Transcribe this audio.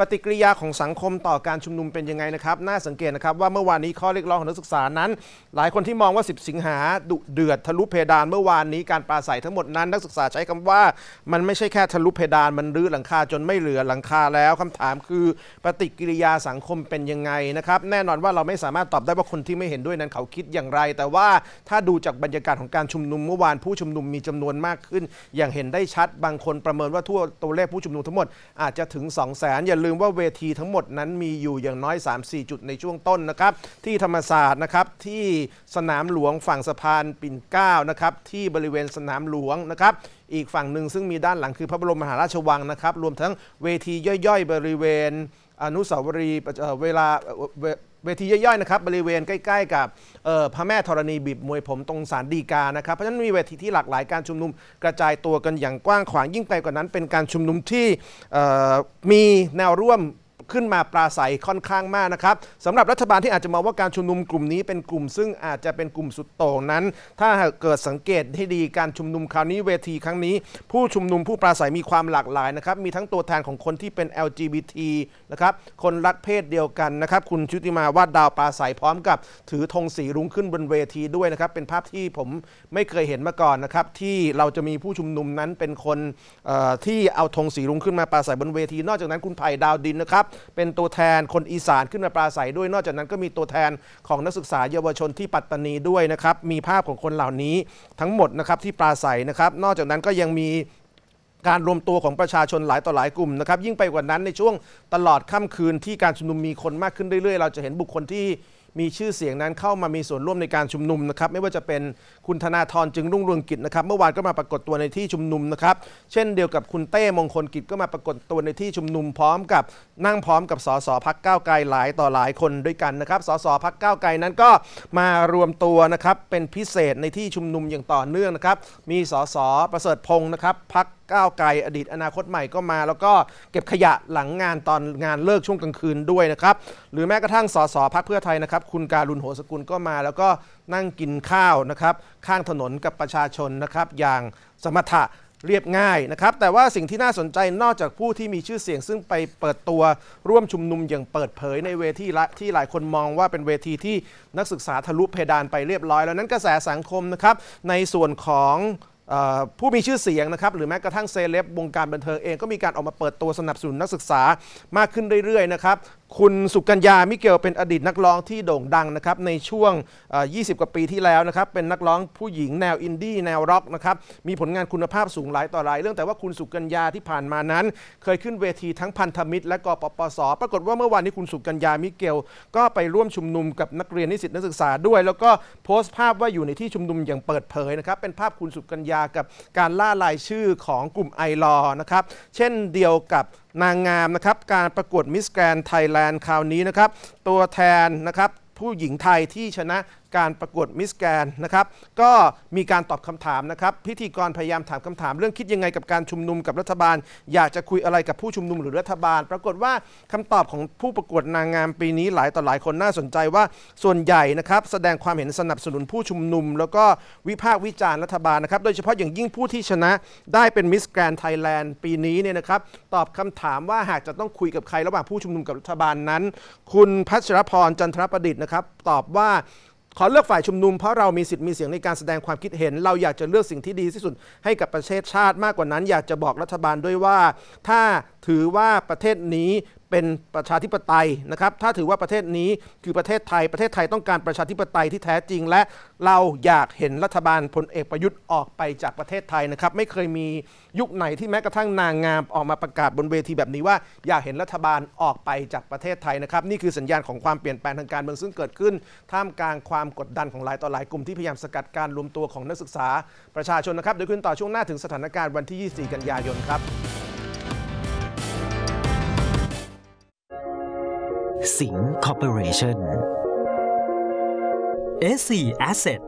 ปฏิกิริยาของสังคมต่อการชุมนุมเป็นยังไงนะครับ น่าสังเกตนะครับว่าเมื่อวานนี้ ข้อเรียกร้องของนักศึกษานั้น หลายคนที่มองว่า 10 สิงหาดุเดือดทะลุเพดานเมื่อวานนี้การปราศัยทั้งหมดนั้น นักศึกษาใช้คำว่ามันไม่ใช่แค่ทะลุเพดานมันรื้อหลังคาจนไม่เหลือหลังคาแล้ว คำถามคือปฏิกิริยาสังคมเป็นยังไงนะครับแน่นอนว่าเราไม่สามารถตอบได้ว่าคนที่ไม่เห็นด้วยนั้นเขาคิดอย่างไร แต่ว่าถ้าดูจากบรรยากาศของการชุมนุมเมื่อวานผู้ชุมนุมมีจำนวนมากขึ้น อย่างเห็นได้ชัดบางคนประเมินว่าทั่วตัวเลขผู้ชุมนุมทั้งหมด อาจจะถึง 2 0 0 0 0 0ย่าลืมว่าเวทีทั้งหมดนั้นมีอยู่อย่างน้อย 3-4 จุดในช่วงต้นนะครับ ที่ธรรมศาสตร์นะครับที่สนามหลวงฝั่งสะพานปิ่นเกล้านะครับที่บริเวณสนามหลวงนะครับ อีกฝั่งหนึ่งซึ่งมีด้านหลังคือพระบรมมหาราชวังนะครับรวมทั้งเวทีย่อยๆ บริเวณอนุสาวรีย์เวลาเวทีย่อยๆนะครับบริเวณใกล้ๆ กับพระแม่ธรณีบีบมวยผมตรงสารดีกานะครับ เพราะฉะนั้นมีเวทีที่หลากหลายการชุมนุมกระจายตัวกันอย่างกว้างขวางยิ่งไปกว่านั้นเป็นการชุมนุมที่มีแนวร่วมขึ้นมาปราศัยค่อนข้างมากนะครับสำหรับรัฐบาลที่อาจจะมองว่าการชุมนุมกลุ่มนี้เป็นกลุ่ม ซึ่งอาจจะเป็นกลุ่มสุดโต่งนั้น ถ้าหากเกิดสังเกตให้ดีการชุมนุมคราวนี้เวทีครั้งนี้ ผู้ชุมนุมผู้ปราศัยมีความหลากหลายนะครับมีทั้งตัวแทนของคนที่เป็น LGBT นะครับคนรักเพศเดียวกันนะครับคุณชุติมาวาดดาวปราศัยพร้อมกับ ถือธงสีรุ้งขึ้นบนเวทีด้วยนะครับเป็นภาพที่ผมไม่เคยเห็นมาก่อนนะครับที่เราจะมีผู้ชุมนุมนั้นเป็นคนที่เอาธงสีรุ้งขึ้นมาปราศัยบนเวที นอกจากนั้นคุณไผ่ดาวดินนะครับเป็นตัวแทนคนอีสานขึ้นมาปราศัยด้วย นอกจากนั้นก็มีตัวแทนของนักศึกษาเยาวชนที่ปัตตานีด้วยนะครับ มีภาพของคนเหล่านี้ทั้งหมดนะครับที่ปราศัยนะครับนอกจากนั้นก็ยังมีการรวมตัวของประชาชนหลายต่อหลายกลุ่มนะครับ ยิ่งไปกว่านั้นในช่วงตลอดค่ำคืนที่การชุมนุมมีคนมากขึ้นเรื่อยๆ เราจะเห็นบุคคลที่มีชื่อเสียงนั้นเข้ามามีส่วนร่วมในการชุมนุมนะครับ ไม่ว่าจะเป็นคุณธนาธรจึงรุ่งเรืองกิจนะครับ เมื่อวานก็มาปรากฏตัวในที่ชุมนุมนะครับเช่นเดียวกับคุณเต้มงคลกิจก็มาปรากฏตัวในที่ชุมนุมพร้อมกับนั่งพร้อมกับสสพักก้าวไกลหลายต่อหลายคนด้วยกันนะครับสสพักก้าวไกลนั้นก็มารวมตัวนะครับเป็นพิเศษในที่ชุมนุมอย่างต่อเนื่องนะครับมีสสประเสริฐพงศ์นะครับพักก้าวไกลอดีตอนาคตใหม่ก็มา แล้วก็เก็บขยะหลังงานตอนงานเลิกช่วงกลางคืนด้วยนะครับหรือแม้กระทั่งสสพักเพื่อไทยนะครับคุณการุณโหสกุลก็มาแล้วก็นั่งกินข้าวนะครับข้างถนนกับประชาชนนะครับอย่างสมถะเรียบง่ายนะครับ แต่ว่าสิ่งที่น่าสนใจนอกจากผู้ที่มีชื่อเสียงซึ่งไปเปิดตัวร่วมชุมนุมอย่างเปิดเผยในเวทีละที่หลายคนมองว่าเป็นเวทีที่นักศึกษาทะลุเพดานไปเรียบร้อย แล้วนั้นกระแสสังคมนะครับ ในส่วนของผู้มีชื่อเสียงนะครับหรือแม้กระทั่งเซเลบวงการบันเทิงเองก็มีการออกมาเปิดตัวสนับสนุนนักศึกษามากขึ้นเรื่อยๆนะครับคุณสุกัญญา มิเกล เป็นอดีตนักร้องที่โด่งดังนะครับในช่วง 20 กว่าปีที่แล้วนะครับ เป็นนักร้องผู้หญิงแนวอินดี้แนวร็อกนะครับ มีผลงานคุณภาพสูงหลายต่อหลาย เรื่องแต่ว่าคุณสุกัญญาที่ผ่านมานั้น เคยขึ้นเวทีทั้งพันธมิตรและกปปสปรากฏว่าเมื่อวานนี้คุณสุกัญญา มิเกลก็ไปร่วมชุมนุมกับนักเรียนนิสิตนักศึกษาด้วย แล้วก็โพสต์ภาพว่าอยู่ในที่ชุมนุมอย่างเปิดเผยนะครับ เป็นภาพคุณสุกัญญากับการล่าลายชื่อของกลุ่มไอรอนะครับ เช่นเดียวกับนางงามนะครับ การประกวดมิสแกรนไทยแลนด์คราวนี้นะครับ ตัวแทนนะครับ ผู้หญิงไทยที่ชนะการประกวดมิสแกนนะครับก็มีการตอบคำถามนะครับพิธีกรพยายามถามคำถาม เรื่องคิดยังไงกับการชุมนุมกับรัฐบาล อยากจะคุยอะไรกับผู้ชุมนุมหรือรัฐบาล ปรากฏว่าคำตอบของผู้ประกวดนางงามปีนี้หลายต่อหลายคนน่าสนใจว่าส่วนใหญ่นะครับแสดงความเห็นสนับสนุนผู้ชุมนุม แล้วก็วิพากษ์วิจารณ์รัฐบาลนะครับโดยเฉพาะอย่างยิ่งผู้ที่ชนะได้เป็นมิสแกรนไทยแลนด์ปีนี้เนี่ยนะครับตอบคำถามว่าหากจะต้องคุยกับใครระหว่างผู้ชุมนุมกับรัฐบาลนั้น คุณพัชรพรจันทรประดิษฐ์นะครับตอบว่าขอเลือกฝ่ายชุมนุมเพราะเรามีสิทธิ์มีเสียงในการแสดงความคิดเห็น เราอยากจะเลือกสิ่งที่ดีที่สุดให้กับประเทศชาติมากกว่านั้น อยากจะบอกรัฐบาลด้วยว่า ถ้าถือว่าประเทศนี้เป็นประชาธิปไตยนะครับถ้าถือว่าประเทศนี้คือประเทศไทย ประเทศไทยต้องการประชาธิปไตยที่แท้จริง และเราอยากเห็นรัฐบาลพลเอกประยุทธ์ออกไปจากประเทศไทยนะครับ ไม่เคยมียุคไหนที่แม้กระทั่งนางงามออกมาประกาศบนเวทีแบบนี้ว่าอยากเห็นรัฐบาลออกไปจากประเทศไทยนะครับนี่คือสัญญาณของความเปลี่ยนแปลงทางการเมืองซึ่งเกิดขึ้นท่ามกลางความกดดันของหลายต่อหลายกลุ่มที่พยายามสกัดการรวมตัวของนักศึกษา ประชาชนนะครับเดี๋ยวคุณต่อช่วงหน้าถึงสถานการณ์วันที่ 24 กันยายนครับสิงคอร์ปอเรชั่น SC Asset